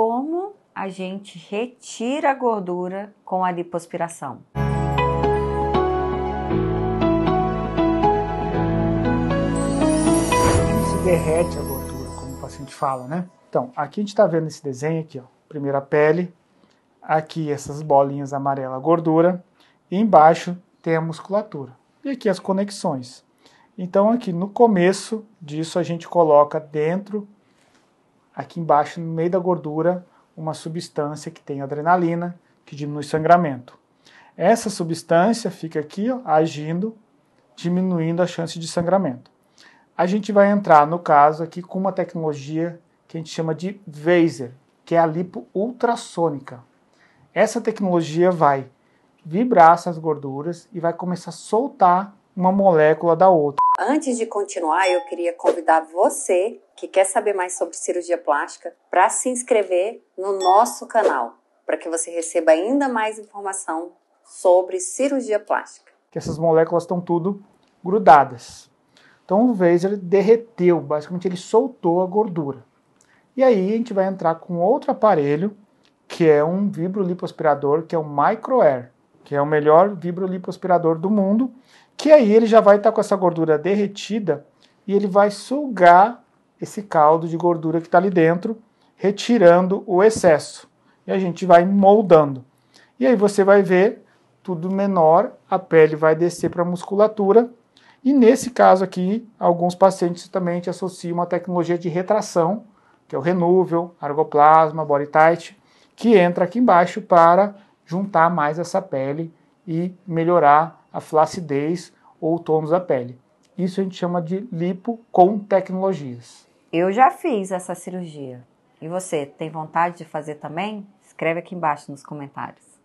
como a gente retira a gordura com a lipospiração. Como se derrete a gordura, como o paciente fala, né? Então, aqui a gente está vendo esse desenho aqui, ó. Primeira pele, aqui essas bolinhas amarela a gordura, e embaixo tem a musculatura. E aqui as conexões. Então, aqui no começo disso, a gente coloca dentro aqui embaixo, no meio da gordura, uma substância que tem adrenalina, que diminui sangramento. Essa substância fica aqui ó, agindo, diminuindo a chance de sangramento. A gente vai entrar, no caso, aqui com uma tecnologia que a gente chama de VASER, que é a lipo ultrassônica. Essa tecnologia vai vibrar essas gorduras e vai começar a soltar uma molécula da outra. Antes de continuar, eu queria convidar você que quer saber mais sobre cirurgia plástica para se inscrever no nosso canal, para que você receba ainda mais informação sobre cirurgia plástica. Que essas moléculas estão tudo grudadas. Então, o laser derreteu, basicamente ele soltou a gordura. E aí a gente vai entrar com outro aparelho, que é um vibrolipoaspirador, que é o Micro Air que é o melhor vibrolipoaspirador do mundo, que aí ele já vai estar tá com essa gordura derretida e ele vai sugar esse caldo de gordura que está ali dentro, retirando o excesso. E a gente vai moldando. E aí você vai ver tudo menor, a pele vai descer para a musculatura. E nesse caso aqui, alguns pacientes também associam a tecnologia de retração, que é o Renúvel, Argoplasma, Tight, que entra aqui embaixo para juntar mais essa pele e melhorar a flacidez ou o tônus da pele. Isso a gente chama de lipo com tecnologias. Eu já fiz essa cirurgia. E você, tem vontade de fazer também? Escreve aqui embaixo nos comentários.